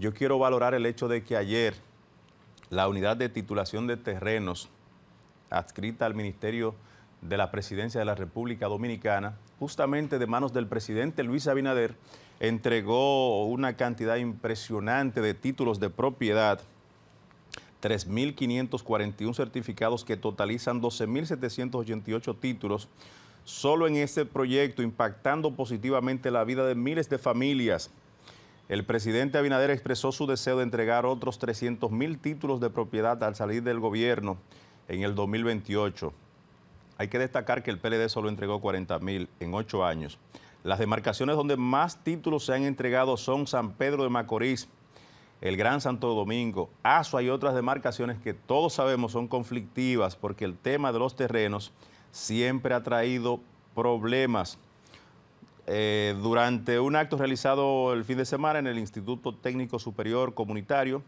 yo quiero valorar el hecho de que ayer la unidad de titulación de terrenos adscrita al Ministerio de la Presidencia de la República Dominicana, justamente de manos del presidente Luis Abinader, entregó una cantidad impresionante de títulos de propiedad 3.541 certificados que totalizan 12.788 títulos solo en este proyecto, impactando positivamente la vida de miles de familias el presidente Abinader expresó su deseo de entregar otros 300 mil títulos de propiedad al salir del gobierno en el 2028. Hay que destacar que el PLD solo entregó 40 mil en ocho años. Las demarcaciones donde más títulos se han entregado son San Pedro de Macorís, el Gran Santo Domingo, Aso y otras demarcaciones que todos sabemos son conflictivas porque el tema de los terrenos siempre ha traído problemas. Eh, durante un acto realizado el fin de semana en el Instituto Técnico Superior Comunitario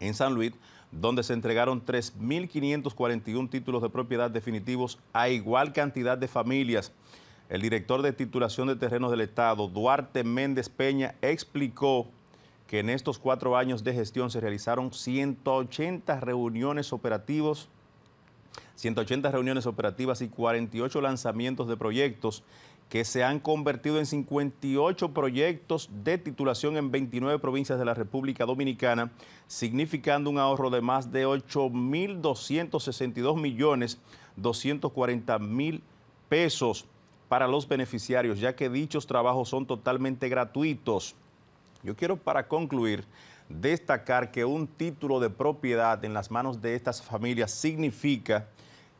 en San Luis, donde se entregaron 3.541 títulos de propiedad definitivos a igual cantidad de familias. El director de titulación de terrenos del Estado, Duarte Méndez Peña, explicó que en estos cuatro años de gestión se realizaron 180 reuniones operativas. 180 reuniones operativas y 48 lanzamientos de proyectos que se han convertido en 58 proyectos de titulación en 29 provincias de la República Dominicana, significando un ahorro de más de 8.262 millones mil pesos para los beneficiarios, ya que dichos trabajos son totalmente gratuitos. Yo quiero para concluir destacar que un título de propiedad en las manos de estas familias significa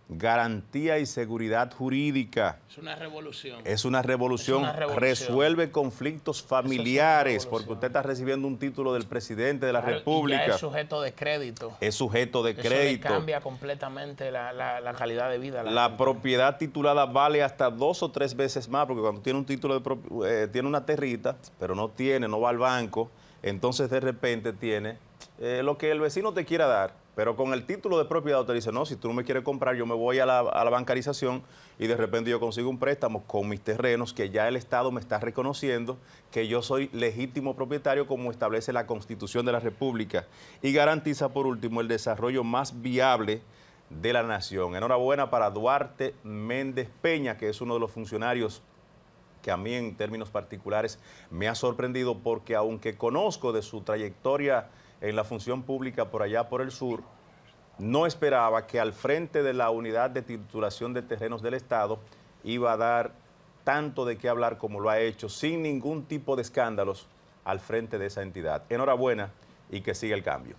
garantía y seguridad jurídica. Es una revolución. Es una revolución. Resuelve conflictos familiares, porque usted está recibiendo un título del presidente de la República. es sujeto de crédito. Es sujeto de crédito. Le cambia completamente la, calidad de vida. La, propiedad titulada vale hasta dos o tres veces más, porque cuando tiene un título de eh, tiene una territa, pero no tiene, no va al banco, entonces de repente tiene eh, lo que el vecino te quiera dar pero con el título de propiedad usted dice, no, si tú no me quieres comprar, yo me voy a la, bancarización y de repente yo consigo un préstamo con mis terrenos que ya el Estado me está reconociendo que yo soy legítimo propietario como establece la Constitución de la República y garantiza por último el desarrollo más viable de la nación. Enhorabuena para Duarte Méndez Peña, que es uno de los funcionarios que a mí en términos particulares me ha sorprendido porque aunque conozco de su trayectoria en la función pública por allá por el sur, no esperaba que al frente de la unidad de titulación de terrenos del Estado iba a dar tanto de qué hablar como lo ha hecho, sin ningún tipo de escándalos al frente de esa entidad. Enhorabuena y que siga el cambio.